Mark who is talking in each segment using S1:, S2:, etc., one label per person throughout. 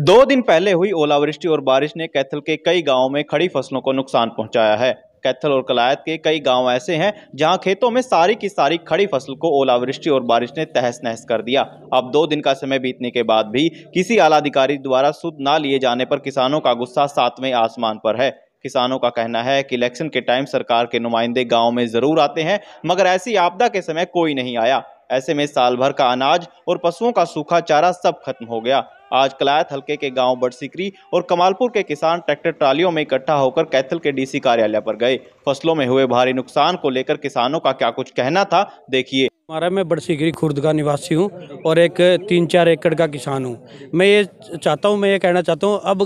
S1: दो दिन पहले हुई ओलावृष्टि और बारिश ने कैथल के कई गांवों में खड़ी फसलों को नुकसान पहुंचाया है कैथल और कलायत के कई गांव ऐसे हैं जहां खेतों में सारी की सारी खड़ी फसल को ओलावृष्टि और बारिश ने तहस नहस कर दिया अब दो दिन का समय बीतने के बाद भी किसी आलाधिकारी द्वारा सुध ना लिए जाने पर किसानों का गुस्सा सातवें आसमान पर है किसानों का कहना है कि इलेक्शन के टाइम सरकार के नुमाइंदे गाँव में जरूर आते हैं मगर ऐसी आपदा के समय कोई नहीं आया ऐसे में साल भर का अनाज और पशुओं का सूखा चारा सब खत्म हो गया आज कलायत हल्के के गांव बड़सिकरी और कमालपुर के किसान ट्रैक्टर ट्रालियों में इकट्ठा होकर कैथल के डीसी कार्यालय पर गए फसलों में हुए भारी नुकसान को लेकर किसानों का क्या कुछ कहना था देखिए हमारा मैं बड़सिकरी खुर्द का निवासी हूँ और एक तीन चार एकड़ का किसान हूँ मैं ये चाहता हूँ मैं ये कहना चाहता हूँ अब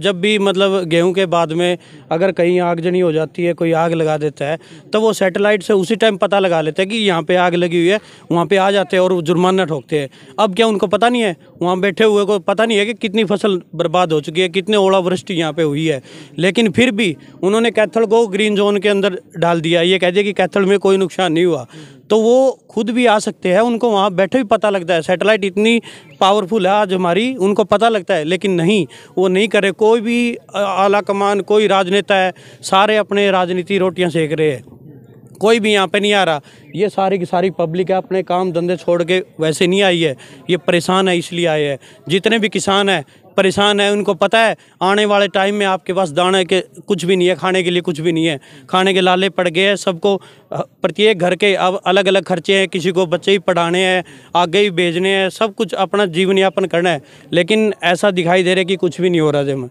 S1: जब भी मतलब गेहूं के बाद में अगर कहीं आगजनी हो जाती है कोई आग लगा देता है तो वो सैटेलाइट से उसी टाइम पता लगा लेते हैं कि यहाँ पे आग लगी हुई है वहाँ पे आ जाते हैं और जुर्माना ठोकते हैं अब क्या उनको पता नहीं है वहाँ बैठे हुए को पता नहीं है कि कितनी फसल बर्बाद हो चुकी है कितने ओलावृष्टि यहाँ पर हुई है लेकिन फिर भी उन्होंने कैथल को ग्रीन जोन के अंदर डाल दिया ये कह दिया कि कैथल में कोई नुकसान नहीं हुआ तो वो खुद भी आ सकते हैं उनको वहाँ बैठे भी पता लगता है सैटेलाइट इतनी पावरफुल है आज हमारी उनको पता लगता है लेकिन नहीं वो नहीं कर करे कोई भी आला कमान कोई राजनेता है सारे अपने राजनीति रोटियां सेक रहे हैं कोई भी यहाँ पे नहीं आ रहा ये सारी की सारी पब्लिक है अपने काम धंधे छोड़ के वैसे नहीं आई है ये परेशान है इसलिए आए हैं जितने भी किसान हैं परेशान है उनको पता है आने वाले टाइम में आपके पास दाने के कुछ भी नहीं है खाने के लिए कुछ भी नहीं है खाने के लाले पड़ गए हैं सबको प्रत्येक घर के अब अलग अलग खर्चे हैं किसी को बच्चे ही पढ़ाने हैं आगे ही भेजने हैं सब कुछ अपना जीवन यापन करना है लेकिन ऐसा दिखाई दे रहा है कि कुछ भी नहीं हो रहा जब मैं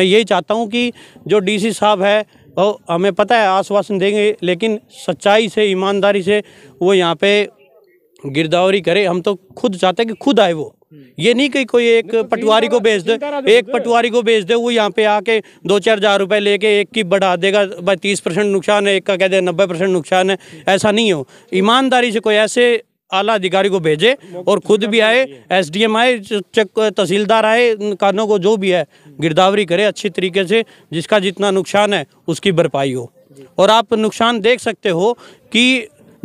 S1: मैं यही चाहता हूँ कि जो डी साहब है वो हमें पता है आश्वासन देंगे लेकिन सच्चाई से ईमानदारी से वो यहाँ पर गिरदावरी करे हम तो खुद चाहते हैं कि खुद आए वो ये नहीं कि कोई एक तो पटवारी को भेज दे एक तो पटवारी को भेज दे वो यहाँ पे आके दो चार हजार रुपए लेके एक की बढ़ा देगा भाई तीस परसेंट नुकसान है एक का कह दे नब्बे परसेंट नुकसान है ऐसा नहीं हो ईमानदारी से कोई ऐसे आला अधिकारी को भेजे और खुद भी आए एसडीएम आए तहसीलदार आए कानों को जो भी है गिरदावरी करे अच्छी तरीके से जिसका जितना नुकसान है उसकी भरपाई हो और आप नुकसान देख सकते हो कि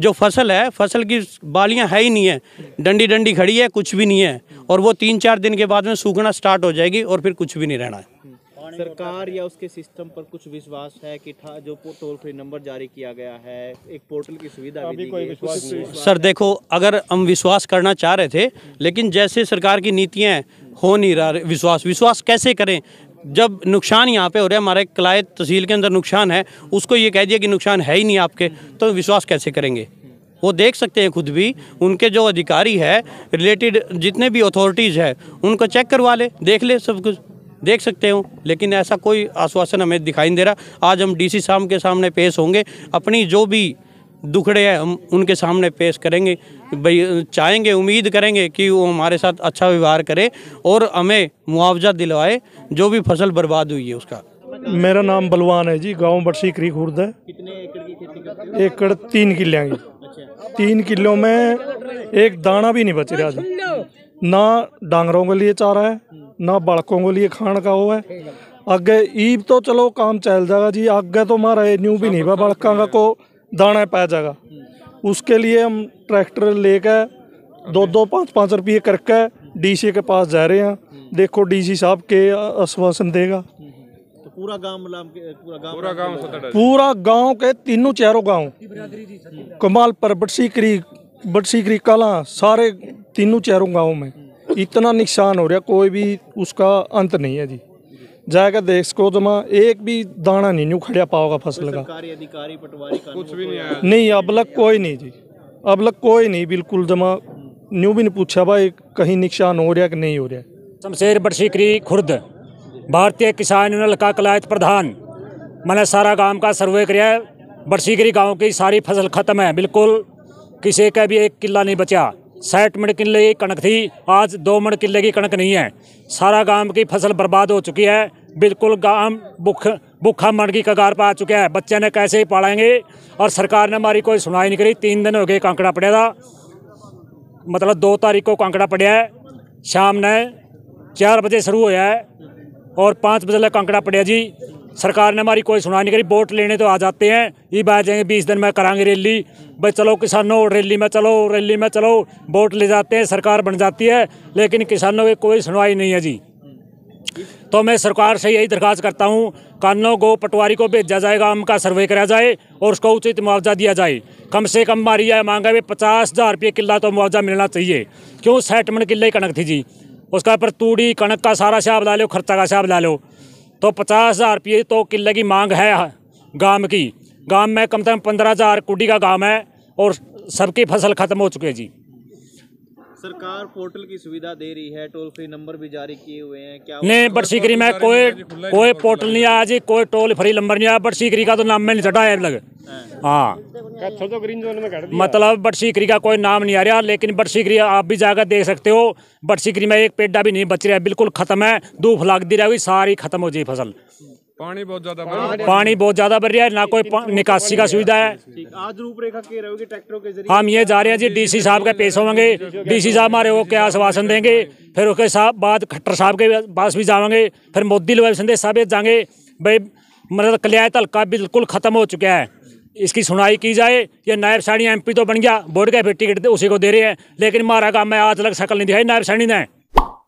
S1: जो फसल है फसल की बालियां है ही नहीं है डंडी डंडी खड़ी है कुछ भी नहीं है और वो तीन चार दिन के बाद में सूखना स्टार्ट हो जाएगी और फिर कुछ भी नहीं रहना है सरकार या उसके सिस्टम पर कुछ विश्वास है कि जो टोल फ्री नंबर जारी किया गया है एक पोर्टल की सुविधा भी कोई विश्वास सर देखो अगर हम विश्वास करना चाह रहे थे लेकिन जैसे सरकार की नीतियाँ हो नहीं रहा विश्वास विश्वास कैसे करें जब नुकसान यहाँ पे हो रहा है हमारे कलायत तहसील के अंदर नुकसान है उसको ये कह दिया कि नुकसान है ही नहीं आपके तो विश्वास कैसे करेंगे वो देख सकते हैं खुद भी उनके जो अधिकारी है रिलेटेड जितने भी अथॉरिटीज़ है उनको चेक करवा ले देख ले सब कुछ देख सकते हो लेकिन ऐसा कोई आश्वासन हमें दिखाई नहीं दे रहा आज हम डीसी साहब के सामने पेश होंगे अपनी जो भी दुखड़े हैं हम उनके सामने पेश करेंगे भाई चाहेंगे उम्मीद करेंगे कि वो हमारे साथ अच्छा व्यवहार करे और हमें मुआवजा दिलवाए जो भी फसल बर्बाद हुई है उसका
S2: मेरा नाम बलवान है जी गांव बरसी क्रीक खुर्द है एकड़ एकड़ तीन किले तीन किलो में एक दाना भी नहीं बच रहा जी ना डांगरों के लिए चारा है ना बालकों के लिए खाण का वो है आगे ईब तो चलो काम चल जाएगा जी आगे तो हमारा न्यू भी नहीं हुआ बालकों का को दाना पै जाएगा उसके लिए हम ट्रैक्टर लेकर दो दो पाँच पाँच रुपये करके डीसी के पास जा रहे हैं देखो डीसी साहब के आश्वासन देगा पूरा गांव मुलाम मतलब के पूरा गांव पूरा गांव मतलब के तीनों चारों गांव कमाल पर बटसीकरी बटसीकरी कला सारे तीनों चारों गांव में इतना नुकसान हो रहा कोई भी उसका अंत नहीं है जी जाएगा देश को जमा तो एक भी दाना नहीं न्यू खड़िया पाओगा फसल का कुछ भी नहीं नहीं अब लग कोई नहीं जी अब लग कोई नहीं बिल्कुल जमा न्यू भी नहीं पूछा भाई कहीं नुकसान हो रहा कि नहीं हो रहा
S3: शमशेर बटसीकरी खुर्द भारतीय किसान यूनियन का कलायत प्रधान मैंने सारा गांव का सर्वे किया बरसीगिरी गांव की सारी फसल ख़त्म है बिल्कुल किसी का भी एक किला नहीं बचा साठ मिनट किले की कणक थी आज दो मिनट किले की कणक नहीं है सारा गांव की फसल बर्बाद हो चुकी है बिल्कुल गांव भुख भुखा मन की कगार पर आ चुका है बच्चे ने कैसे ही पालेंगे और सरकार ने हमारी कोई सुनाई नहीं करी तीन दिन हो गए कांकड़ा पड़े था मतलब दो तारीख को कांकड़ा पड़े है शाम ने चार बजे शुरू होया है और पाँच बजे तक कंकड़ा पड़े जी सरकार ने हमारी कोई सुनवाई नहीं करी वोट लेने तो आ जाते हैं ये बात जाएंगे बीस दिन में करांगे रैली भाई चलो किसानों रैली में चलो रैली में चलो वोट ले जाते हैं सरकार बन जाती है लेकिन किसानों की कोई सुनवाई नहीं है जी तो मैं सरकार से यही दरख्वास्त करता हूँ कानों को पटवारी को भेजा जाएगा आम का सर्वे कराया जाए और उसको उचित मुआवजा दिया जाए कम से कम हमारी यह मांग है पचास हज़ार रुपये किला तो मुआवजा मिलना चाहिए क्यों साठ किले कणक थी जी उसका पर तूड़ी कणक का सारा हिसाब ला लो खर्चा का हिसाब ला लो तो पचास हज़ार रुपये तो किले की मांग है गांव की गांव में कम से कम पंद्रह हज़ार कुडी का गांव है और सबकी फसल ख़त्म हो चुकी है जी
S1: सरकार पोर्टल की सुविधा दे रही है टोल फ्री नंबर भी जारी किए हुए हैं
S3: क्या नहीं बट सीकरी में कोई कोई पोर्टल नहीं आया जी कोई टोल फ्री नंबर नहीं आया बट सीकरी का तो नाम हाँ। अच्छा, तो में नहीं चढ़ा है लग हाँ मतलब बटसीकरी का कोई नाम नहीं आ रहा लेकिन बटसीकरी आप भी जाकर देख सकते हो बटसीकरी में एक पेड़ा भी नहीं बच रहा है बिल्कुल खत्म है धूप लाग दी रहा सारी खत्म हो जाए फसल
S1: पानी बहुत ज्यादा
S3: पानी बहुत ज्यादा भर रहा है ना कोई निकासी का सुविधा है आज रूपरेखा के रहोगे ट्रैक्टरों के जरिए हम ये जा रहे हैं जी डीसी साहब के पेश होंगे डीसी साहब हमारे वो क्या आश्वासन देंगे फिर उसके साथ बाद खट्टर साहब के पास भी जाएंगे फिर मोदी लोग संदेश साहब जाएंगे भाई मतलब कल्याय तलका बिल्कुल खत्म हो चुका है इसकी सुनाई की जाए ये नायब एम एमपी तो बन गया बोर्ड के फिर टिकट उसी को दे रहे हैं लेकिन मारा काम में आज लग शकल नहीं दिखाई नायब सैनी ने